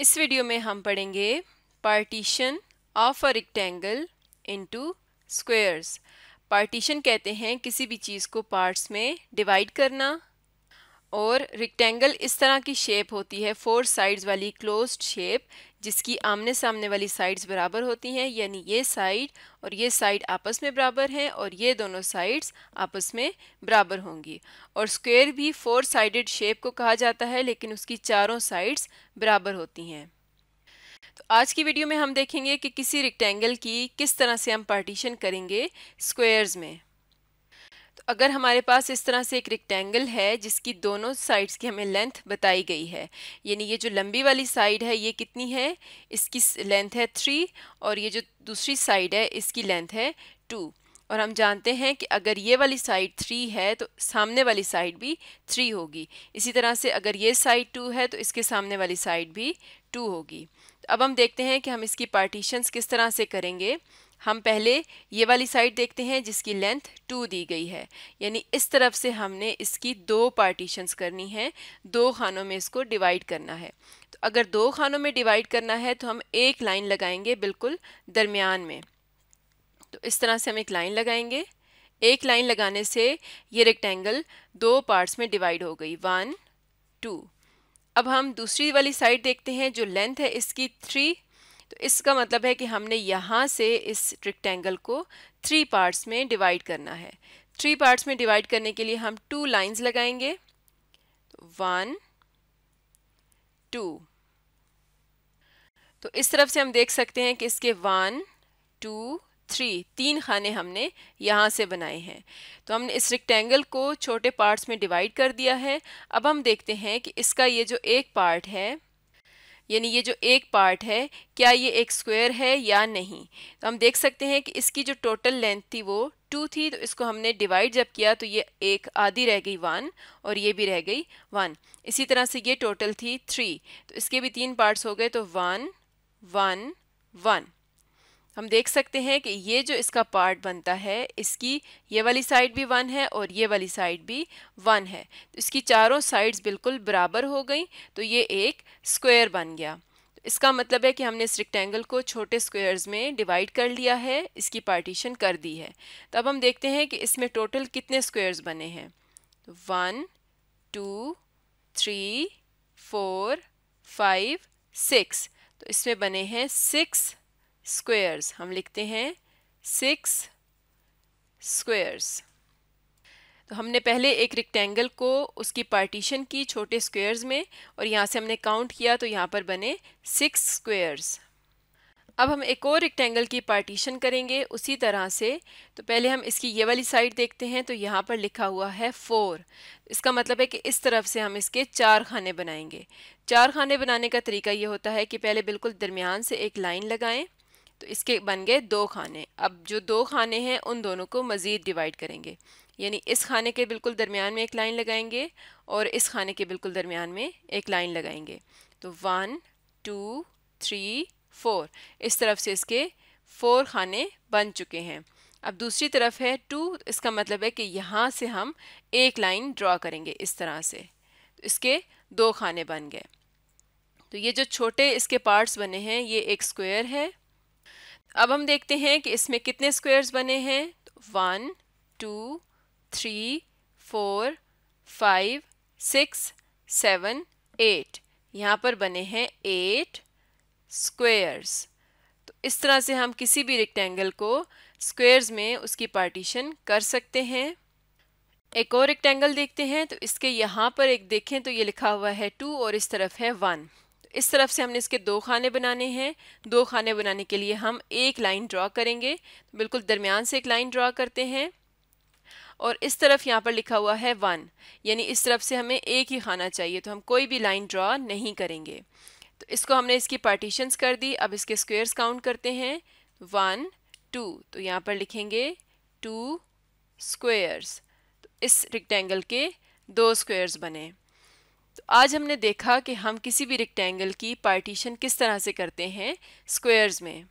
इस वीडियो में हम पढ़ेंगे partition of a rectangle into squares partition कहते हैं किसी भी चीज़ को पार्ट्स में डिवाइड करना और रिक्टेंगल इस तरह की शेप होती है फोर साइड्स वाली क्लोज्ड शेप जिसकी आमने सामने वाली साइड्स बराबर होती हैं यानी ये साइड और ये साइड आपस में बराबर हैं और ये दोनों साइड्स आपस में बराबर होंगी और स्क्वायर भी फोर साइडेड शेप को कहा जाता है लेकिन उसकी चारों साइड्स बराबर होती हैं तो आज की वीडियो में हम देखेंगे कि किसी रिक्टेंगल की किस तरह से हम पार्टीशन करेंगे स्क्वेयर्स में अगर हमारे पास इस तरह से एक रेक्टेंगल है जिसकी दोनों साइड्स की हमें लेंथ बताई गई है यानी ये जो लंबी वाली साइड है ये कितनी है इसकी लेंथ है थ्री और ये जो दूसरी साइड है इसकी लेंथ है टू और हम जानते हैं कि अगर ये वाली साइड थ्री है तो सामने वाली साइड भी थ्री होगी इसी तरह से अगर ये साइड टू है तो इसके सामने वाली साइड भी टू होगी तो अब हम देखते हैं कि हम इसकी पार्टीशंस किस तरह से करेंगे हम पहले ये वाली साइड देखते हैं जिसकी लेंथ टू दी गई है यानी इस तरफ से हमने इसकी दो पार्टीशंस करनी है दो खानों में इसको डिवाइड करना है तो अगर दो खानों में डिवाइड करना है तो हम एक लाइन लगाएंगे बिल्कुल दरमियान में तो इस तरह से हम एक लाइन लगाएंगे एक लाइन लगाने से ये रेक्टेंगल दो पार्ट्स में डिवाइड हो गई वन टू अब हम दूसरी वाली साइड देखते हैं जो लेंथ है इसकी थ्री तो इसका मतलब है कि हमने यहाँ से इस रिक्टेंगल को थ्री पार्ट्स में डिवाइड करना है थ्री पार्ट्स में डिवाइड करने के लिए हम टू लाइंस लगाएंगे वन टू तो इस तरफ से हम देख सकते हैं कि इसके वन टू थ्री तीन खाने हमने यहाँ से बनाए हैं तो हमने इस रिक्टेंगल को छोटे पार्ट्स में डिवाइड कर दिया है अब हम देखते हैं कि इसका ये जो एक पार्ट है यानी ये जो एक पार्ट है क्या ये एक स्क्वायर है या नहीं तो हम देख सकते हैं कि इसकी जो टोटल लेंथ थी वो टू थी तो इसको हमने डिवाइड जब किया तो ये एक आधी रह गई वन और ये भी रह गई वन इसी तरह से ये टोटल थी थ्री तो इसके भी तीन पार्ट्स हो गए तो वन वन वन हम देख सकते हैं कि ये जो इसका पार्ट बनता है इसकी ये वाली साइड भी वन है और ये वाली साइड भी वन है तो इसकी चारों साइड्स बिल्कुल बराबर हो गई तो ये एक स्क्वायर बन गया तो इसका मतलब है कि हमने इस रेक्टेंगल को छोटे स्क्वायर्स में डिवाइड कर लिया है इसकी पार्टीशन कर दी है तो अब हम देखते हैं कि इसमें टोटल कितने स्क्वेयर्स बने हैं one two three four five six तो इसमें बने हैं सिक्स स्क्वेयर्स हम लिखते हैं सिक्स स्क्वेयर्स तो हमने पहले एक रिक्टेंगल को उसकी पार्टीशन की छोटे स्क्वेयर्स में और यहाँ से हमने काउंट किया तो यहाँ पर बने सिक्स स्क्वेयर्स अब हम एक और रिक्टेंगल की पार्टीशन करेंगे उसी तरह से तो पहले हम इसकी ये वाली साइड देखते हैं तो यहाँ पर लिखा हुआ है फोर इसका मतलब है कि इस तरफ से हम इसके चार खाने बनाएंगे चार खाने बनाने का तरीका ये होता है कि पहले बिल्कुल दरमियान से एक लाइन लगाएं तो इसके बन गए दो खाने अब जो दो खाने हैं उन दोनों को मज़ीद डिवाइड करेंगे यानी इस खाने के बिल्कुल दरमियान में एक लाइन लगाएंगे और इस खाने के बिल्कुल दरमियान में एक लाइन लगाएंगे तो वन टू थ्री फोर इस तरफ से इसके फोर खाने बन चुके हैं अब दूसरी तरफ है टू इसका मतलब है कि यहाँ से हम एक लाइन ड्रा करेंगे इस तरह से तो इसके दो खाने बन गए तो ये जो छोटे इसके पार्ट्स बने हैं ये एक स्क्वायर है अब हम देखते हैं कि इसमें कितने स्क्वेयर्स बने हैं one two three four five six seven eight यहाँ पर बने हैं एट स्क्वेयर्स तो इस तरह से हम किसी भी रेक्टेंगल को स्क्वेयर्स में उसकी पार्टीशन कर सकते हैं एक और रेक्टेंगल देखते हैं तो इसके यहाँ पर एक देखें तो ये लिखा हुआ है टू और इस तरफ है वन इस तरफ से हमने इसके दो खाने बनाने हैं दो खाने बनाने के लिए हम एक लाइन ड्रा करेंगे बिल्कुल दरमियान से एक लाइन ड्रा करते हैं और इस तरफ यहाँ पर लिखा हुआ है वन यानी इस तरफ से हमें एक ही खाना चाहिए तो हम कोई भी लाइन ड्रा नहीं करेंगे तो इसको हमने इसकी पार्टीशंस कर दी अब इसके स्क्वेयर्स काउंट करते हैं वन टू तो यहाँ पर लिखेंगे टू स्क्वेयर्स तो इस रिक्टेंगल के दो स्क्वेयर्स बने तो आज हमने देखा कि हम किसी भी रेक्टेंगल की पार्टीशन किस तरह से करते हैं स्क्वायर्स में